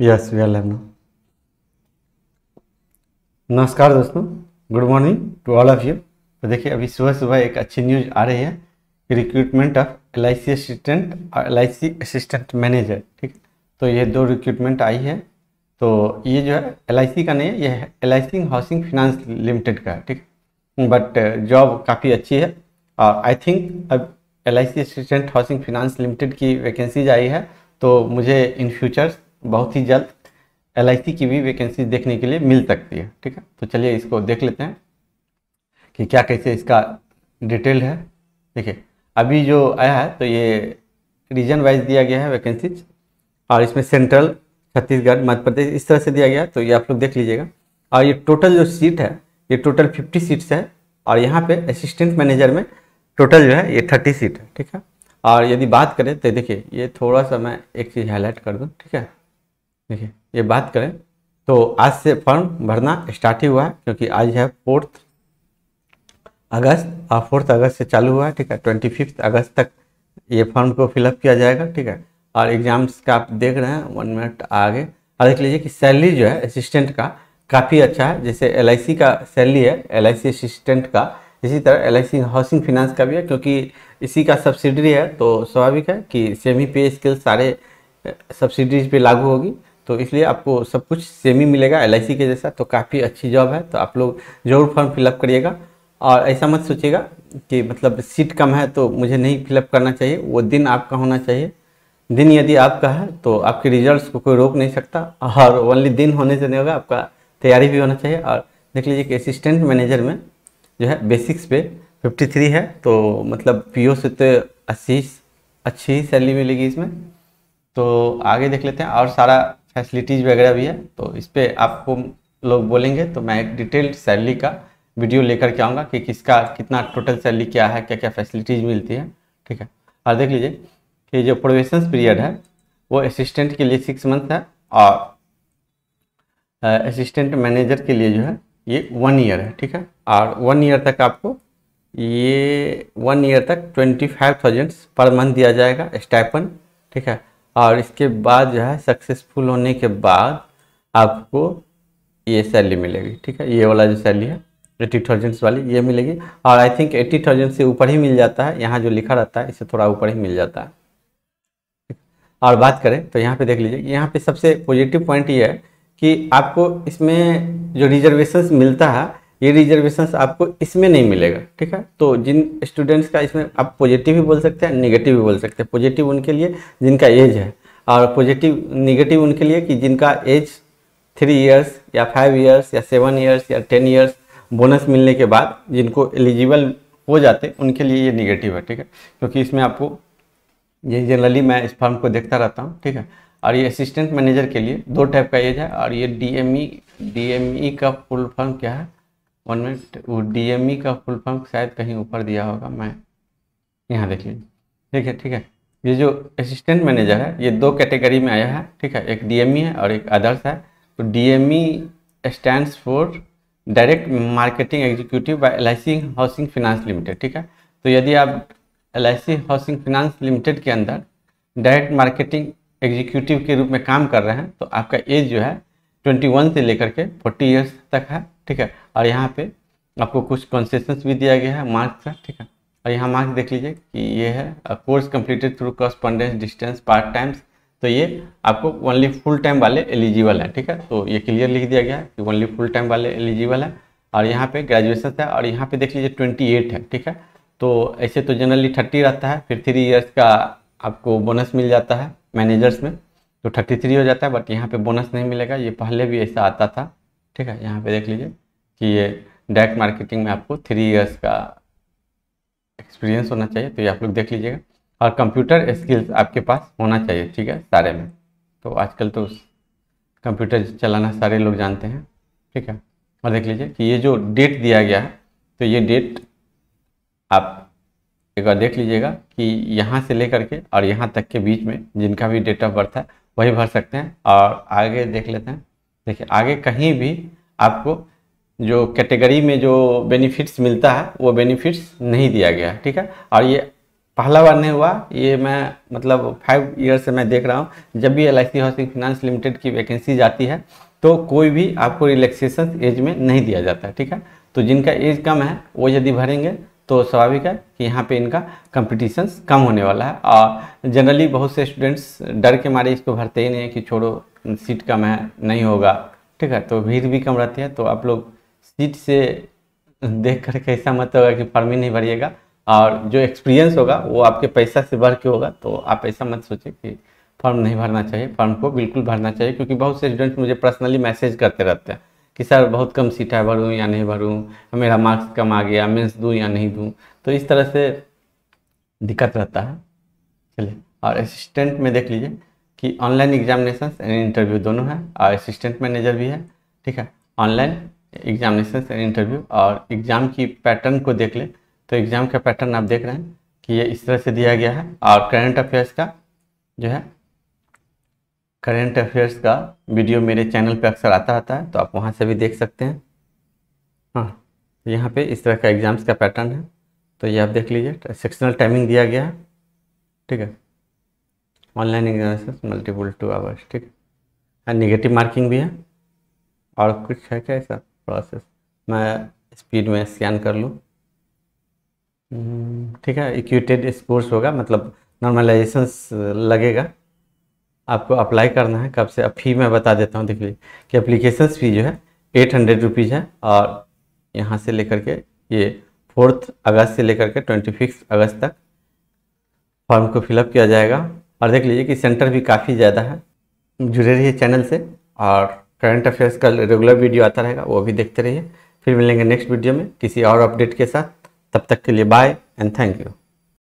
yes we are live now नमस्कार दोस्तों good morning to all of you तो देखिए अभी सुबह सुबह एक अच्छी न्यूज आ रही है रिक्रूटमेंट ऑफ एल असिस्टेंट और एल असिस्टेंट मैनेजर ठीक तो ये दो रिक्रूटमेंट आई है तो ये जो है एल का नहीं है ये L I housing finance limited का है ठीक बट जॉब काफ़ी अच्छी है और आई थिंक अब L assistant housing finance limited की वैकेंसीज आई है तो मुझे इन फ्यूचर्स बहुत ही जल्द एल की भी वैकेंसी देखने के लिए मिल सकती है ठीक है तो चलिए इसको देख लेते हैं कि क्या कैसे इसका डिटेल है देखिए अभी जो आया है तो ये रीजन वाइज दिया गया है वैकेंसीज और इसमें सेंट्रल छत्तीसगढ़ मध्य प्रदेश इस तरह से दिया गया तो ये आप लोग देख लीजिएगा और ये टोटल जो सीट है ये टोटल फिफ्टी सीट्स है और यहाँ पे असिस्टेंट मैनेजर में टोटल जो है ये थर्टी सीट है ठीक है और यदि बात करें तो देखिए ये थोड़ा सा मैं एक चीज़ हाईलाइट कर दूँ ठीक है देखिए ये बात करें तो आज से फॉर्म भरना स्टार्ट ही हुआ है क्योंकि आज है फोर्थ अगस्त और फोर्थ अगस्त से चालू हुआ है ठीक है ट्वेंटी फिफ्थ अगस्त तक ये फॉर्म को फिलअप किया जाएगा ठीक है और एग्ज़ाम्स का आप देख रहे हैं वन मिनट आगे और देख लीजिए कि सैलरी जो है असिस्टेंट का काफ़ी अच्छा है जैसे एल का सैलरी है एल असिस्टेंट का इसी तरह एल हाउसिंग फिनांस का भी है क्योंकि इसी का सब्सिडी है तो स्वाभाविक है कि सेमी पे स्केल सारे सब्सिडीज पे लागू होगी तो इसलिए आपको सब कुछ सेम ही मिलेगा एल के जैसा तो काफ़ी अच्छी जॉब है तो आप लोग ज़रूर फॉर्म फिलअप करिएगा और ऐसा मत सोचिएगा कि मतलब सीट कम है तो मुझे नहीं फिलअप करना चाहिए वो दिन आपका होना चाहिए दिन यदि आपका है तो आपके रिजल्ट्स को कोई रोक नहीं सकता और ओनली दिन होने से नहीं होगा आपका तैयारी भी होना चाहिए और देख लीजिए कि असिस्टेंट मैनेजर में जो है बेसिक्स पे 53 है तो मतलब पीओ से तो अस्सी अच्छी सैलरी मिलेगी इसमें तो आगे देख लेते हैं और सारा फैसिलिटीज़ वगैरह भी है तो इस पर आपको लोग बोलेंगे तो मैं एक डिटेल्ड सैलरी का वीडियो लेकर के आऊँगा कि किसका कितना टोटल सैलरी क्या है क्या क्या फैसिलिटीज़ मिलती है ठीक है और देख लीजिए कि जो प्रोवेशन पीरियड है वो असिस्टेंट के लिए सिक्स मंथ है और असिस्टेंट मैनेजर के लिए जो है ये वन ईयर है ठीक है और वन ईयर तक आपको ये वन ईयर तक twenty five thousands per month दिया जाएगा स्टाइपन ठीक है और इसके बाद जो है सक्सेसफुल होने के बाद आपको ये सैलरी मिलेगी ठीक है ये वाला जो सैलरी है एट्टी थाउजेंड्स वाली ये मिलेगी और आई थिंक एट्टी थाउजेंड से ऊपर ही मिल जाता है यहाँ जो लिखा रहता है इससे थोड़ा ऊपर ही मिल जाता है और बात करें तो यहाँ पे देख लीजिए यहाँ पे सबसे पॉजिटिव पॉइंट ये है कि आपको इसमें जो रिजर्वेशन मिलता है ये रिजर्वेशन आपको इसमें नहीं मिलेगा ठीक है तो जिन स्टूडेंट्स का इसमें आप पॉजिटिव भी बोल सकते हैं निगेटिव भी बोल सकते हैं पॉजिटिव उनके लिए जिनका एज है और पॉजिटिव निगेटिव उनके लिए कि जिनका एज थ्री इयर्स या फाइव इयर्स या सेवन इयर्स या टेन इयर्स बोनस मिलने के बाद जिनको एलिजिबल हो जाते उनके लिए ये निगेटिव है ठीक है क्योंकि इसमें आपको ये जनरली मैं इस फॉर्म को देखता रहता हूँ ठीक है और ये असिस्टेंट मैनेजर के लिए दो टाइप का एज है और ये D M E D M E का फुल फॉर्म क्या है वन मिनट वो डी e का फुल फॉर्म शायद कहीं ऊपर दिया होगा मैं यहाँ देख लीजिए ठीक है ठीक है ये जो असिस्टेंट मैनेजर है ये दो कैटेगरी में आया है ठीक है एक डी e है और एक अदर्स है तो D M E stand for direct marketing executive by L housing finance limited ठीक है तो यदि आप एल हाउसिंग फिनांस लिमिटेड के अंदर डायरेक्ट मार्केटिंग एग्जीक्यूटिव के रूप में काम कर रहे हैं तो आपका एज जो है 21 से लेकर के 40 इयर्स तक है ठीक है और यहाँ पे आपको कुछ कॉन्सेशन भी दिया गया है मार्क्स का ठीक है और यहाँ मार्क्स देख लीजिए कि ये है course completed through correspondence distance part times तो ये आपको ओनली फुल टाइम वाले एलिजिबल है ठीक है तो ये क्लियर लिख दिया गया है कि ओनली फुल टाइम वाले एलिजिबल है और यहाँ पे ग्रेजुएशन है और यहाँ पे देख लीजिए ट्वेंटी एट है ठीक है तो ऐसे तो जनरली थर्टी रहता है फिर थ्री ईयर्स का आपको बोनस मिल जाता है मैनेजर्स में तो थर्टी थ्री हो जाता है बट यहाँ पे बोनस नहीं मिलेगा ये पहले भी ऐसा आता था ठीक है यहाँ पे देख लीजिए कि ये डायरेक्ट मार्केटिंग में आपको थ्री इयर्स का एक्सपीरियंस होना चाहिए तो ये आप लोग देख लीजिएगा और कंप्यूटर स्किल्स आपके पास होना चाहिए ठीक है सारे में तो आजकल तो कंप्यूटर चलाना सारे लोग जानते हैं ठीक है और देख लीजिए कि ये जो डेट दिया गया है तो ये डेट आप एक बार देख लीजिएगा कि यहाँ से लेकर के और यहाँ तक के बीच में जिनका भी डेट ऑफ बर्थ है वही भर सकते हैं और आगे देख लेते हैं देखिए आगे कहीं भी आपको जो कैटेगरी में जो बेनिफिट्स मिलता है वो बेनिफिट्स नहीं दिया गया है ठीक है और ये पहला बार नहीं हुआ ये मैं मतलब फाइव ईयर से मैं देख रहा हूँ जब भी एल हाउसिंग फिनांस लिमिटेड की वैकेंसी जाती है तो कोई भी आपको रिलैक्सेशन एज में नहीं दिया जाता है ठीक है तो जिनका एज कम है वो यदि भरेंगे तो स्वाभाविक है कि यहाँ पे इनका कंपटीशंस कम होने वाला है और जनरली बहुत से स्टूडेंट्स डर के मारे इसको भरते ही नहीं है कि छोड़ो सीट कम है नहीं होगा ठीक है तो भीड़ भी कम रहती है तो आप लोग सीट से देख करके ऐसा मत होगा कि फॉर्म ही नहीं भरिएगा और जो एक्सपीरियंस होगा वो आपके पैसा से बढ़ के होगा तो आप ऐसा मत सोचें कि फॉर्म नहीं भरना चाहिए फॉर्म को बिल्कुल भरना चाहिए क्योंकि बहुत से स्टूडेंट्स मुझे पर्सनली मैसेज करते रहते हैं कि सर बहुत कम सीटा है भरूँ या नहीं भरूँ मेरा मार्क्स कम आ गया मेंस दूँ या नहीं दूँ तो इस तरह से दिक्कत रहता है चलिए और असिस्टेंट में देख लीजिए कि ऑनलाइन एग्जामिनेशन एंड इंटरव्यू दोनों है और असिस्टेंट मैनेजर भी है ठीक है ऑनलाइन एग्जामिनेशन एंड इंटरव्यू और एग्ज़ाम की पैटर्न को देख ले तो एग्ज़ाम का पैटर्न आप देख रहे हैं कि ये इस तरह से दिया गया है और करंट अफेयर्स का जो है करेंट अफेयर्स का वीडियो मेरे चैनल पे अक्सर आता रहता है तो आप वहाँ से भी देख सकते हैं हाँ यहाँ पे इस तरह का एग्ज़ाम्स का पैटर्न है तो ये आप देख लीजिए सेक्शनल टाइमिंग दिया गया है ठीक है online exam multiple two hours ठीक है निगेटिव मार्किंग भी है और कुछ है क्या ऐसा प्रोसेस मैं स्पीड में स्कैन कर लूँ हम्म, ठीक है इक्विटेड स्कोर्स होगा मतलब नॉर्मलाइजेशन लगेगा आपको अप्लाई करना है कब से अब फी मैं बता देता हूँ देख लीजिए कि अप्लीकेशन फ़ी जो है एट हंड्रेड रुपीज़ है और यहाँ से लेकर के ये फोर्थ अगस्त से लेकर के ट्वेंटी फिक्स अगस्त तक फॉर्म को फिलअप किया जाएगा और देख लीजिए कि सेंटर भी काफ़ी ज़्यादा है जुड़े रहिए चैनल से और करंट अफेयर्स का रेगुलर वीडियो आता रहेगा वो भी देखते रहिए फिर मिलेंगे नेक्स्ट वीडियो में किसी और अपडेट के साथ तब तक के लिए बाय एंड थैंक यू